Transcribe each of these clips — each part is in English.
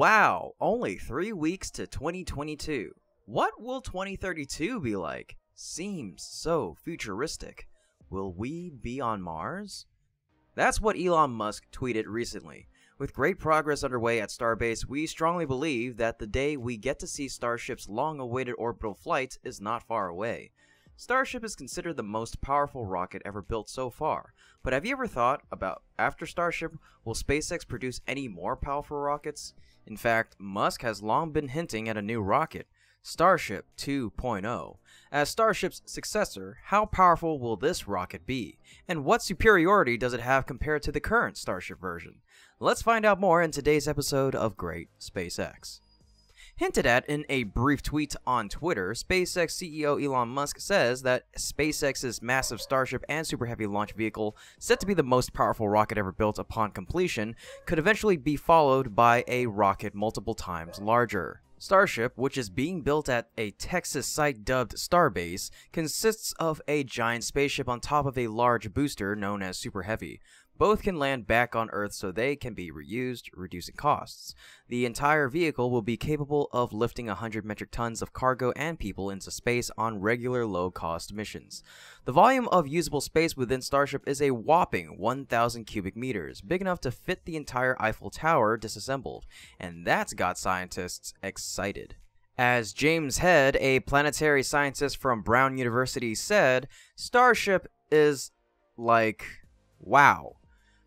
Wow, only three weeks to 2022. What will 2032 be like? Seems so futuristic. Will we be on Mars? That's what Elon Musk tweeted recently. With great progress underway at Starbase, we strongly believe that the day we get to see Starship's long awaited orbital flight is not far away. Starship is considered the most powerful rocket ever built so far, but have you ever thought about after Starship, will SpaceX produce any more powerful rockets? In fact, Musk has long been hinting at a new rocket, Starship 2.0. As Starship's successor, how powerful will this rocket be? And what superiority does it have compared to the current Starship version? Let's find out more in today's episode of Great SpaceX. Hinted at in a brief tweet on Twitter, SpaceX CEO Elon Musk says that SpaceX's massive Starship and Super Heavy launch vehicle, set to be the most powerful rocket ever built upon completion, could eventually be followed by a rocket multiple times larger. Starship, which is being built at a Texas site dubbed Starbase, consists of a giant spaceship on top of a large booster known as Super Heavy. Both can land back on Earth so they can be reused, reducing costs. The entire vehicle will be capable of lifting 100 metric tons of cargo and people into space on regular low-cost missions. The volume of usable space within Starship is a whopping 1,000 cubic meters, big enough to fit the entire Eiffel Tower disassembled, and that's got scientists excited. As James Head, a planetary scientist from Brown University, said, Starship is like, wow.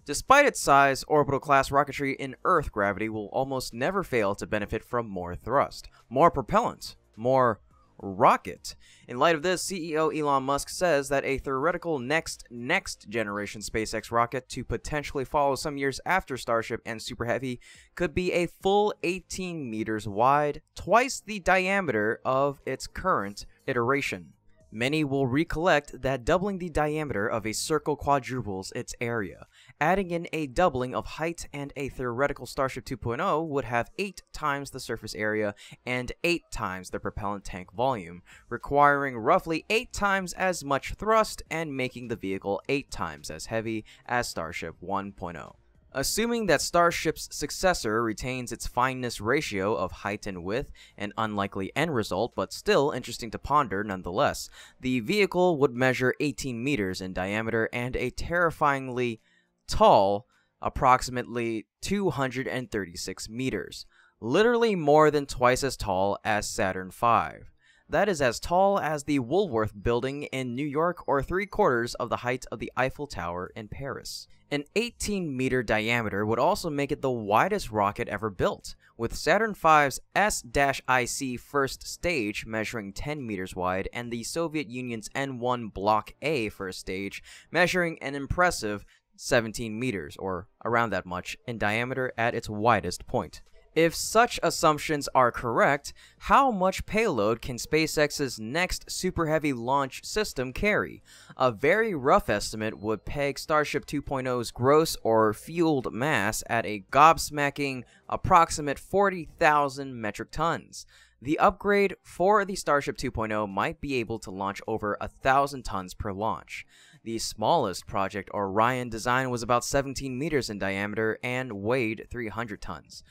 Despite its size, orbital class rocketry in Earth gravity will almost never fail to benefit from more thrust, more propellant, more rocket. In light of this, CEO Elon Musk says that a theoretical next next generation SpaceX rocket to potentially follow some years after Starship and Super Heavy could be a full 18 meters wide, twice the diameter of its current iteration. Many will recollect that doubling the diameter of a circle quadruples its area, Adding in a doubling of height and a theoretical Starship 2.0 would have 8 times the surface area and 8 times the propellant tank volume, requiring roughly 8 times as much thrust and making the vehicle 8 times as heavy as Starship 1.0. Assuming that Starship's successor retains its fineness ratio of height and width, an unlikely end result but still interesting to ponder nonetheless, the vehicle would measure 18 meters in diameter and a terrifyingly tall, approximately 236 meters, literally more than twice as tall as Saturn V. That is as tall as the Woolworth Building in New York or three quarters of the height of the Eiffel Tower in Paris. An 18 meter diameter would also make it the widest rocket ever built, with Saturn V's S IC first stage measuring 10 meters wide and the Soviet Union's N 1 Block A first stage measuring an impressive 17 meters, or around that much, in diameter at its widest point. If such assumptions are correct, how much payload can SpaceX's next Super Heavy launch system carry? A very rough estimate would peg Starship 2.0's gross or fueled mass at a gobsmacking approximate 40,000 metric tons. The upgrade for the Starship 2.0 might be able to launch over 1,000 tons per launch. The smallest project, Orion Design, was about 17 meters in diameter and weighed 300 tons.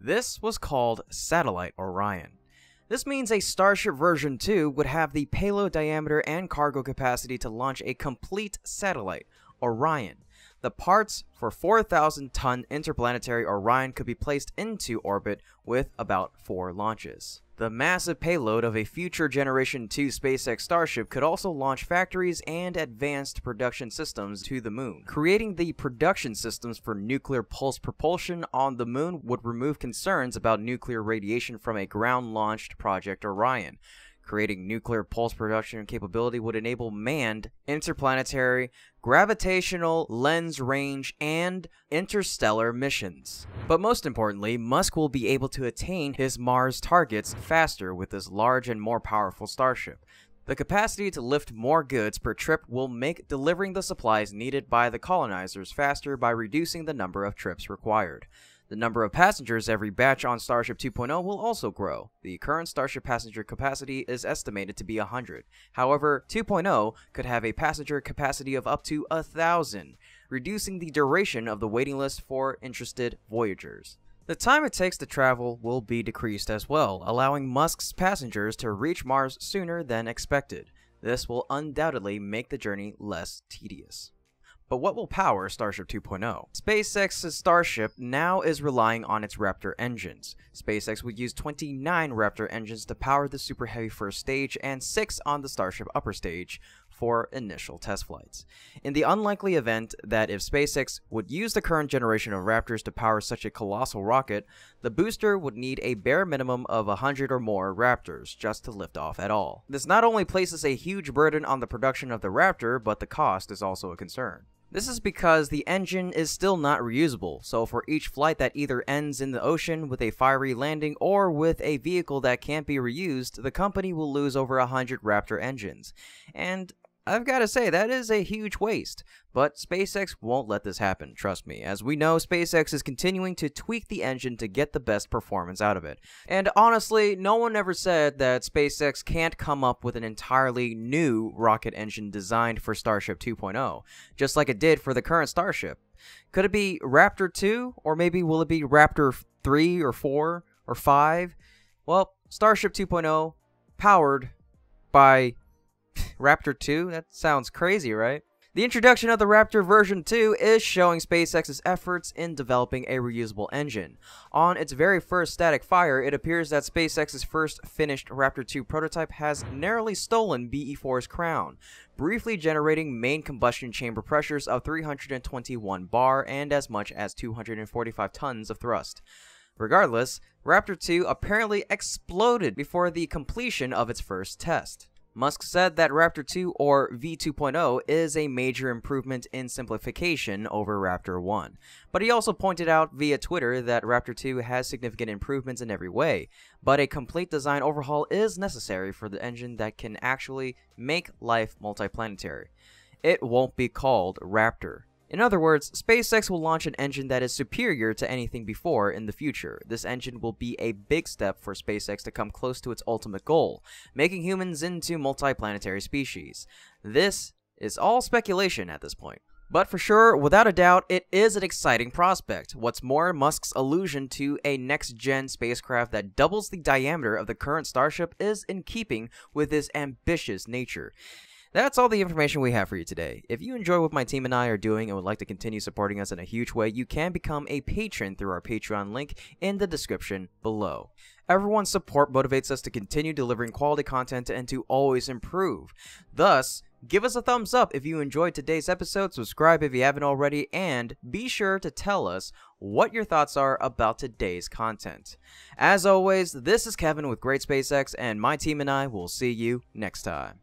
This was called Satellite Orion. This means a Starship version 2 would have the payload diameter and cargo capacity to launch a complete satellite, Orion. The parts for 4,000 ton interplanetary Orion could be placed into orbit with about 4 launches. The massive payload of a future Generation 2 SpaceX Starship could also launch factories and advanced production systems to the moon. Creating the production systems for nuclear pulse propulsion on the moon would remove concerns about nuclear radiation from a ground-launched Project Orion. Creating nuclear pulse production capability would enable manned, interplanetary, gravitational, lens range, and interstellar missions. But most importantly, Musk will be able to attain his Mars targets faster with this large and more powerful starship. The capacity to lift more goods per trip will make delivering the supplies needed by the colonizers faster by reducing the number of trips required. The number of passengers every batch on Starship 2.0 will also grow. The current Starship passenger capacity is estimated to be 100. However, 2.0 could have a passenger capacity of up to 1,000, reducing the duration of the waiting list for interested voyagers. The time it takes to travel will be decreased as well, allowing Musk's passengers to reach Mars sooner than expected. This will undoubtedly make the journey less tedious. But what will power Starship 2.0? SpaceX's Starship now is relying on its Raptor engines. SpaceX would use 29 Raptor engines to power the Super Heavy first stage and 6 on the Starship upper stage for initial test flights. In the unlikely event that if SpaceX would use the current generation of Raptors to power such a colossal rocket, the booster would need a bare minimum of 100 or more Raptors just to lift off at all. This not only places a huge burden on the production of the Raptor, but the cost is also a concern. This is because the engine is still not reusable, so for each flight that either ends in the ocean with a fiery landing or with a vehicle that can't be reused, the company will lose over 100 Raptor engines. And I've got to say, that is a huge waste. But SpaceX won't let this happen, trust me. As we know, SpaceX is continuing to tweak the engine to get the best performance out of it. And honestly, no one ever said that SpaceX can't come up with an entirely new rocket engine designed for Starship 2.0, just like it did for the current Starship. Could it be Raptor 2? Or maybe will it be Raptor 3 or 4 or 5? Well, Starship 2.0, powered by Raptor 2? That sounds crazy, right? The introduction of the Raptor version 2 is showing SpaceX's efforts in developing a reusable engine. On its very first static fire, it appears that SpaceX's first finished Raptor 2 prototype has narrowly stolen BE-4's crown, briefly generating main combustion chamber pressures of 321 bar and as much as 245 tons of thrust. Regardless, Raptor 2 apparently exploded before the completion of its first test. Musk said that Raptor 2 or V2.0 is a major improvement in simplification over Raptor 1, but he also pointed out via Twitter that Raptor 2 has significant improvements in every way, but a complete design overhaul is necessary for the engine that can actually make life multiplanetary. It won't be called Raptor. In other words, SpaceX will launch an engine that is superior to anything before in the future. This engine will be a big step for SpaceX to come close to its ultimate goal, making humans into multiplanetary species. This is all speculation at this point. But for sure, without a doubt, it is an exciting prospect. What's more, Musk's allusion to a next-gen spacecraft that doubles the diameter of the current Starship is in keeping with his ambitious nature. That's all the information we have for you today. If you enjoy what my team and I are doing and would like to continue supporting us in a huge way, you can become a patron through our Patreon link in the description below. Everyone's support motivates us to continue delivering quality content and to always improve. Thus, give us a thumbs up if you enjoyed today's episode, subscribe if you haven't already, and be sure to tell us what your thoughts are about today's content. As always, this is Kevin with Great SpaceX, and my team and I will see you next time.